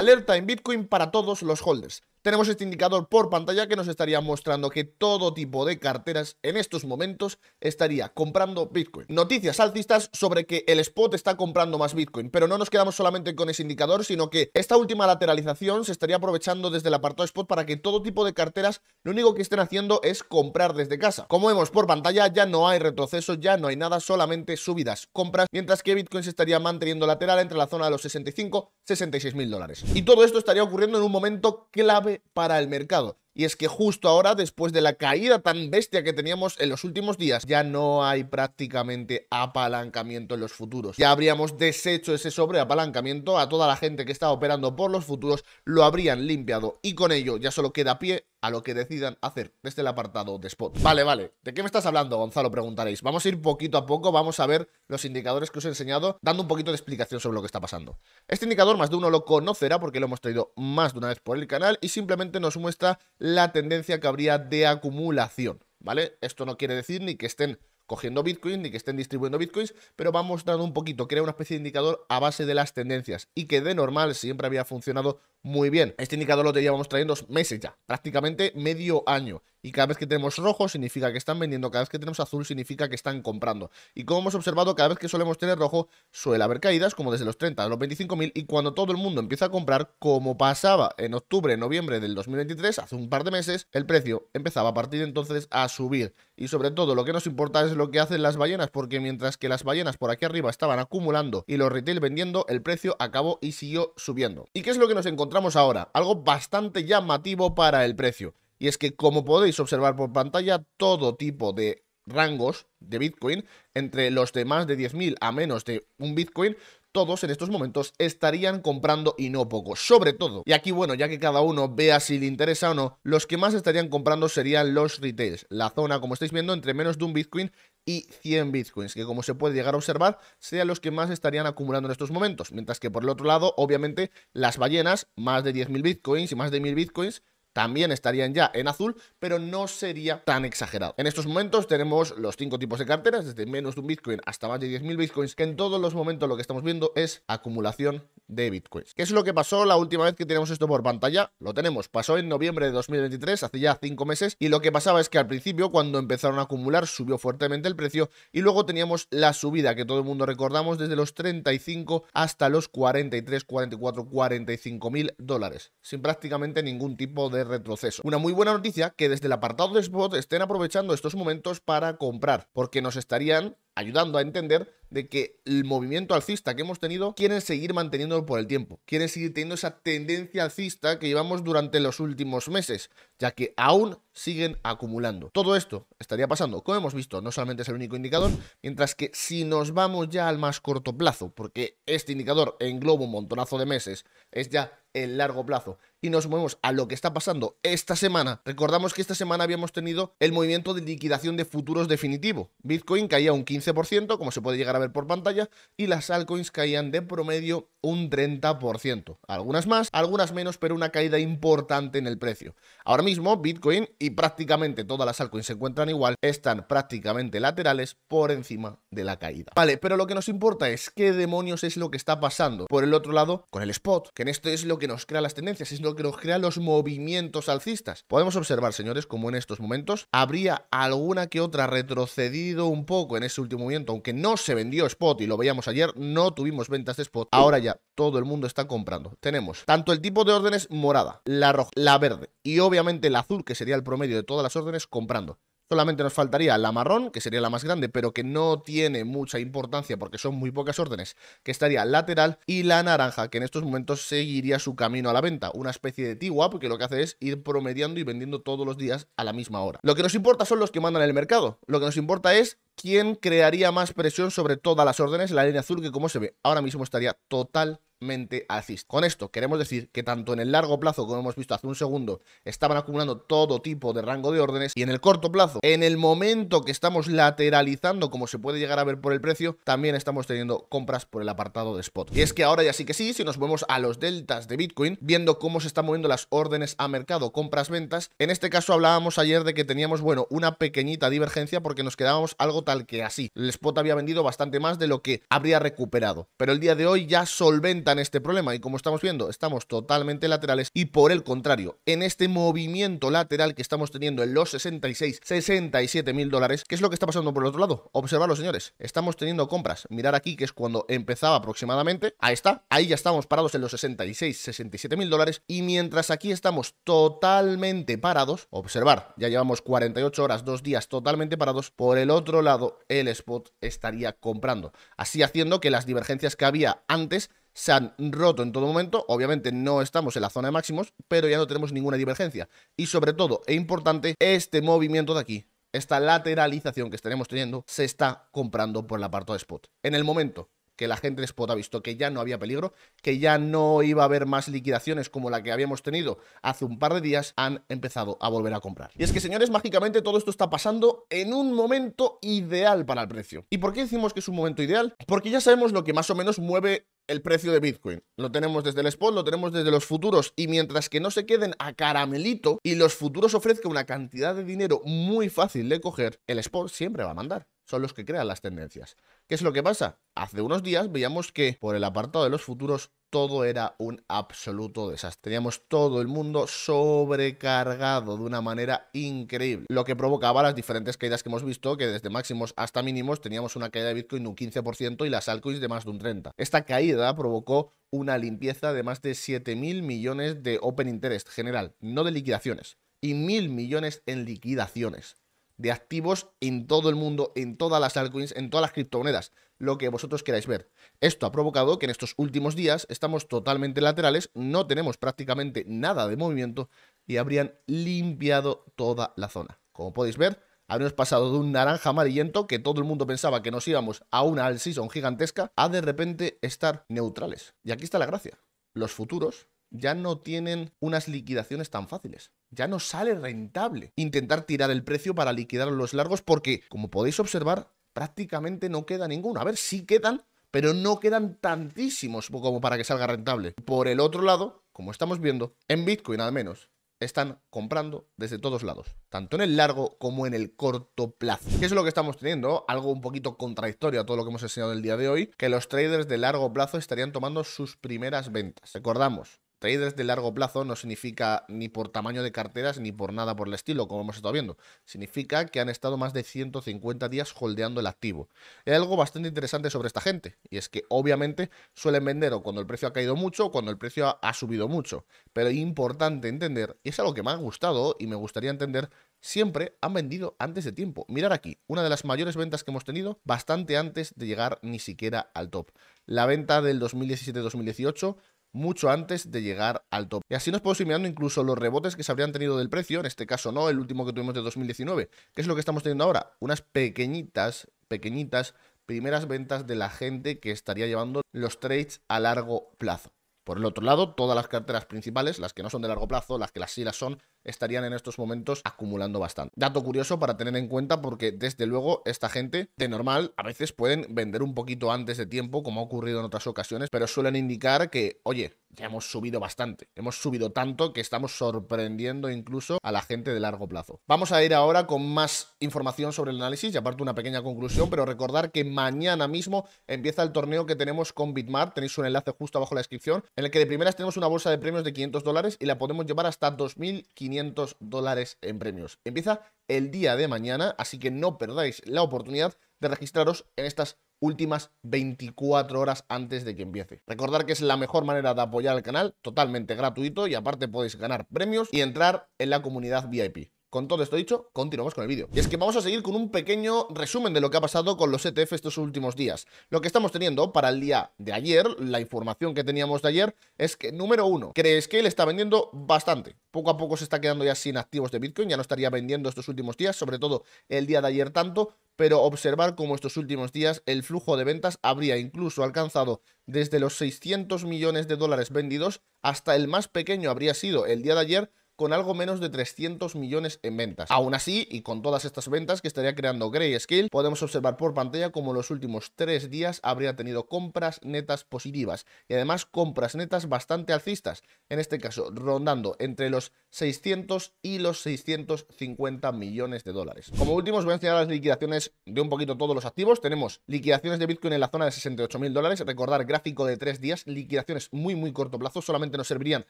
Alerta en Bitcoin para todos los holders tenemos este indicador por pantalla que nos estaría mostrando que todo tipo de carteras en estos momentos estaría comprando Bitcoin. Noticias alcistas sobre que el spot está comprando más Bitcoin, pero no nos quedamos solamente con ese indicador, sino que esta última lateralización se estaría aprovechando desde el apartado spot para que todo tipo de carteras lo único que estén haciendo es comprar desde casa. Como vemos por pantalla ya no hay retroceso, ya no hay nada, solamente subidas, compras, mientras que Bitcoin se estaría manteniendo lateral entre la zona de los 65-66 mil dólares. Y todo esto estaría ocurriendo en un momento clave para el mercado. Y es que justo ahora, después de la caída tan bestia que teníamos en los últimos días, ya no hay prácticamente apalancamiento en los futuros. Ya habríamos deshecho ese sobreapalancamiento a toda la gente que está operando por los futuros, lo habrían limpiado y con ello ya solo queda pie a lo que decidan hacer desde el apartado de spot. Vale, vale. ¿De qué me estás hablando, Gonzalo? Preguntaréis. Vamos a ir poquito a poco, vamos a ver los indicadores que os he enseñado, dando un poquito de explicación sobre lo que está pasando. Este indicador más de uno lo conocerá porque lo hemos traído más de una vez por el canal y simplemente nos muestra la tendencia que habría de acumulación, ¿vale? Esto no quiere decir ni que estén cogiendo bitcoins ni que estén distribuyendo bitcoins, pero va mostrando un poquito, crea una especie de indicador a base de las tendencias y que de normal siempre había funcionado muy bien. Este indicador lo llevamos trayendo meses ya, prácticamente medio año. Y cada vez que tenemos rojo significa que están vendiendo, cada vez que tenemos azul significa que están comprando. Y como hemos observado, cada vez que solemos tener rojo suele haber caídas como desde los 30 a los 25.000 y cuando todo el mundo empieza a comprar, como pasaba en octubre, noviembre del 2023, hace un par de meses, el precio empezaba a partir de entonces a subir. Y sobre todo lo que nos importa es lo que hacen las ballenas, porque mientras que las ballenas por aquí arriba estaban acumulando y los retail vendiendo, el precio acabó y siguió subiendo. ¿Y qué es lo que nos encontramos? encontramos ahora, algo bastante llamativo para el precio. Y es que, como podéis observar por pantalla, todo tipo de rangos de Bitcoin, entre los de más de 10.000 a menos de un Bitcoin, todos en estos momentos estarían comprando y no poco, sobre todo. Y aquí, bueno, ya que cada uno vea si le interesa o no, los que más estarían comprando serían los retails, la zona, como estáis viendo, entre menos de un Bitcoin y 100 bitcoins, que como se puede llegar a observar, sean los que más estarían acumulando en estos momentos. Mientras que por el otro lado, obviamente, las ballenas, más de 10.000 bitcoins y más de 1.000 bitcoins, también estarían ya en azul, pero no sería tan exagerado. En estos momentos tenemos los cinco tipos de carteras, desde menos de un Bitcoin hasta más de 10.000 Bitcoins, que en todos los momentos lo que estamos viendo es acumulación de Bitcoins. ¿Qué es lo que pasó la última vez que tenemos esto por pantalla? Lo tenemos, pasó en noviembre de 2023, hace ya cinco meses, y lo que pasaba es que al principio, cuando empezaron a acumular, subió fuertemente el precio, y luego teníamos la subida que todo el mundo recordamos desde los 35 hasta los 43, 44, 45 mil dólares, sin prácticamente ningún tipo de retroceso. Una muy buena noticia que desde el apartado de Spot estén aprovechando estos momentos para comprar, porque nos estarían ayudando a entender de que el movimiento alcista que hemos tenido quieren seguir manteniendo por el tiempo, quieren seguir teniendo esa tendencia alcista que llevamos durante los últimos meses, ya que aún siguen acumulando. Todo esto estaría pasando, como hemos visto, no solamente es el único indicador, mientras que si nos vamos ya al más corto plazo, porque este indicador engloba un montonazo de meses, es ya el largo plazo. Y nos movemos a lo que está pasando esta semana. Recordamos que esta semana habíamos tenido el movimiento de liquidación de futuros definitivo. Bitcoin caía un 15%, como se puede llegar a ver por pantalla, y las altcoins caían de promedio un 30%. Algunas más, algunas menos, pero una caída importante en el precio. Ahora mismo Bitcoin y prácticamente todas las altcoins se encuentran igual, están prácticamente laterales por encima de la caída. Vale, pero lo que nos importa es qué demonios es lo que está pasando por el otro lado con el spot, que en esto es lo que nos crea las tendencias, sino que nos crea los movimientos alcistas. Podemos observar, señores, como en estos momentos habría alguna que otra retrocedido un poco en ese último momento, aunque no se vendió spot y lo veíamos ayer, no tuvimos ventas de spot. Ahora ya todo el mundo está comprando. Tenemos tanto el tipo de órdenes morada, la roja, la verde y obviamente el azul, que sería el promedio de todas las órdenes, comprando. Solamente nos faltaría la marrón, que sería la más grande, pero que no tiene mucha importancia porque son muy pocas órdenes, que estaría lateral, y la naranja, que en estos momentos seguiría su camino a la venta, una especie de tigua, porque lo que hace es ir promediando y vendiendo todos los días a la misma hora. Lo que nos importa son los que mandan el mercado, lo que nos importa es quién crearía más presión sobre todas las órdenes, la línea azul que como se ve ahora mismo estaría total mente CIS. Con esto queremos decir que tanto en el largo plazo, como hemos visto hace un segundo, estaban acumulando todo tipo de rango de órdenes y en el corto plazo, en el momento que estamos lateralizando, como se puede llegar a ver por el precio, también estamos teniendo compras por el apartado de spot. Y es que ahora ya sí que sí, si nos vemos a los deltas de Bitcoin, viendo cómo se están moviendo las órdenes a mercado, compras, ventas, en este caso hablábamos ayer de que teníamos, bueno, una pequeñita divergencia porque nos quedábamos algo tal que así. El spot había vendido bastante más de lo que habría recuperado, pero el día de hoy ya solventa en este problema y como estamos viendo, estamos totalmente laterales y por el contrario, en este movimiento lateral que estamos teniendo en los 66, 67 mil dólares, ¿qué es lo que está pasando por el otro lado? los señores, estamos teniendo compras, mirar aquí que es cuando empezaba aproximadamente, ahí está, ahí ya estamos parados en los 66, 67 mil dólares y mientras aquí estamos totalmente parados, observar, ya llevamos 48 horas, dos días totalmente parados, por el otro lado el spot estaría comprando, así haciendo que las divergencias que había antes se han roto en todo momento, obviamente no estamos en la zona de máximos, pero ya no tenemos ninguna divergencia. Y sobre todo, e importante, este movimiento de aquí, esta lateralización que estaremos teniendo, se está comprando por la parte de spot. En el momento que la gente de spot ha visto que ya no había peligro, que ya no iba a haber más liquidaciones como la que habíamos tenido hace un par de días, han empezado a volver a comprar. Y es que, señores, mágicamente todo esto está pasando en un momento ideal para el precio. ¿Y por qué decimos que es un momento ideal? Porque ya sabemos lo que más o menos mueve el precio de Bitcoin. Lo tenemos desde el spot, lo tenemos desde los futuros y mientras que no se queden a caramelito y los futuros ofrezcan una cantidad de dinero muy fácil de coger, el spot siempre va a mandar. Son los que crean las tendencias. ¿Qué es lo que pasa? Hace unos días veíamos que por el apartado de los futuros todo era un absoluto desastre. Teníamos todo el mundo sobrecargado de una manera increíble, lo que provocaba las diferentes caídas que hemos visto, que desde máximos hasta mínimos teníamos una caída de Bitcoin de un 15% y las altcoins de más de un 30%. Esta caída provocó una limpieza de más de 7.000 millones de open interest general, no de liquidaciones, y 1.000 millones en liquidaciones de activos en todo el mundo, en todas las altcoins, en todas las criptomonedas, lo que vosotros queráis ver. Esto ha provocado que en estos últimos días estamos totalmente laterales, no tenemos prácticamente nada de movimiento y habrían limpiado toda la zona. Como podéis ver, habríamos pasado de un naranja amarillento que todo el mundo pensaba que nos íbamos a una all season gigantesca a de repente estar neutrales. Y aquí está la gracia. Los futuros ya no tienen unas liquidaciones tan fáciles. Ya no sale rentable intentar tirar el precio para liquidar los largos porque, como podéis observar, prácticamente no queda ninguno. A ver, sí quedan, pero no quedan tantísimos como para que salga rentable. Por el otro lado, como estamos viendo, en Bitcoin al menos, están comprando desde todos lados, tanto en el largo como en el corto plazo. ¿Qué es lo que estamos teniendo? Algo un poquito contradictorio a todo lo que hemos enseñado el día de hoy, que los traders de largo plazo estarían tomando sus primeras ventas. Recordamos, Traders de largo plazo no significa ni por tamaño de carteras ni por nada por el estilo, como hemos estado viendo. Significa que han estado más de 150 días holdeando el activo. Hay algo bastante interesante sobre esta gente, y es que obviamente suelen vender o cuando el precio ha caído mucho o cuando el precio ha, subido mucho. Pero importante entender, y es algo que me ha gustado y me gustaría entender, siempre han vendido antes de tiempo. Mirar aquí, una de las mayores ventas que hemos tenido bastante antes de llegar ni siquiera al top. La venta del 2017-2018 mucho antes de llegar al top. Y así nos podemos ir mirando incluso los rebotes que se habrían tenido del precio, en este caso no, el último que tuvimos de 2019, que es lo que estamos teniendo ahora, unas pequeñitas, pequeñitas primeras ventas de la gente que estaría llevando los trades a largo plazo. Por el otro lado, todas las carteras principales, las que no son de largo plazo, las que las sí las son, estarían en estos momentos acumulando bastante. Dato curioso para tener en cuenta porque desde luego esta gente de normal a veces pueden vender un poquito antes de tiempo como ha ocurrido en otras ocasiones, pero suelen indicar que, oye, ya hemos subido bastante, hemos subido tanto que estamos sorprendiendo incluso a la gente de largo plazo. Vamos a ir ahora con más información sobre el análisis y aparte una pequeña conclusión, pero recordar que mañana mismo empieza el torneo que tenemos con Bitmart, tenéis un enlace justo abajo en la descripción en el que de primeras tenemos una bolsa de premios de 500 dólares y la podemos llevar hasta 2.500 dólares en premios. Empieza el día de mañana, así que no perdáis la oportunidad de registraros en estas últimas 24 horas antes de que empiece. Recordar que es la mejor manera de apoyar al canal, totalmente gratuito y aparte podéis ganar premios y entrar en la comunidad VIP. Con todo esto dicho, continuamos con el vídeo. Y es que vamos a seguir con un pequeño resumen de lo que ha pasado con los ETF estos últimos días. Lo que estamos teniendo para el día de ayer, la información que teníamos de ayer, es que, número uno, crees que él está vendiendo bastante. Poco a poco se está quedando ya sin activos de Bitcoin, ya no estaría vendiendo estos últimos días, sobre todo el día de ayer tanto, pero observar cómo estos últimos días el flujo de ventas habría incluso alcanzado desde los 600 millones de dólares vendidos hasta el más pequeño habría sido el día de ayer con algo menos de 300 millones en ventas. Aún así, y con todas estas ventas que estaría creando Grayscale, podemos observar por pantalla como los últimos tres días habría tenido compras netas positivas y además compras netas bastante alcistas, en este caso rondando entre los 600 y los 650 millones de dólares. Como último os voy a enseñar las liquidaciones de un poquito todos los activos. Tenemos liquidaciones de Bitcoin en la zona de 68 mil dólares, recordar gráfico de tres días, liquidaciones muy muy corto plazo, solamente nos servirían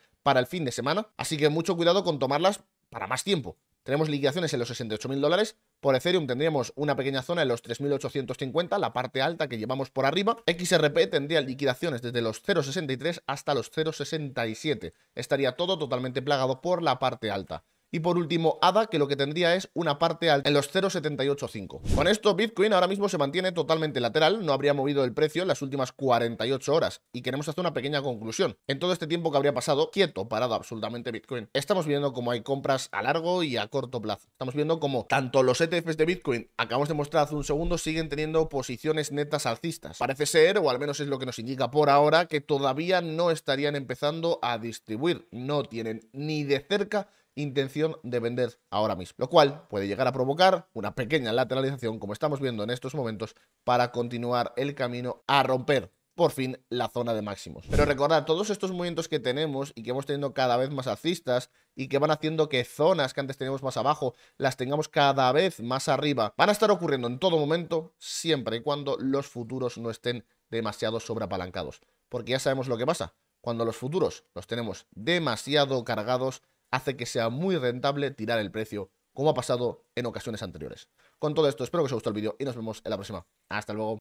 para el fin de semana, así que mucho cuidado con tomarlas para más tiempo. Tenemos liquidaciones en los 68.000 dólares. Por Ethereum tendríamos una pequeña zona en los 3.850, la parte alta que llevamos por arriba. XRP tendría liquidaciones desde los 0.63 hasta los 0.67. Estaría todo totalmente plagado por la parte alta. Y por último, ADA, que lo que tendría es una parte alta en los 0.785. Con esto, Bitcoin ahora mismo se mantiene totalmente lateral, no habría movido el precio en las últimas 48 horas. Y queremos hacer una pequeña conclusión. En todo este tiempo que habría pasado, quieto, parado absolutamente Bitcoin. Estamos viendo cómo hay compras a largo y a corto plazo. Estamos viendo cómo tanto los ETFs de Bitcoin, acabamos de mostrar hace un segundo, siguen teniendo posiciones netas alcistas. Parece ser, o al menos es lo que nos indica por ahora, que todavía no estarían empezando a distribuir. No tienen ni de cerca intención de vender ahora mismo, lo cual puede llegar a provocar una pequeña lateralización, como estamos viendo en estos momentos, para continuar el camino a romper por fin la zona de máximos. Pero recordar todos estos movimientos que tenemos y que hemos tenido cada vez más alcistas y que van haciendo que zonas que antes teníamos más abajo las tengamos cada vez más arriba, van a estar ocurriendo en todo momento, siempre y cuando los futuros no estén demasiado sobreapalancados. Porque ya sabemos lo que pasa, cuando los futuros los tenemos demasiado cargados, hace que sea muy rentable tirar el precio, como ha pasado en ocasiones anteriores. Con todo esto, espero que os haya gustado el vídeo y nos vemos en la próxima. Hasta luego.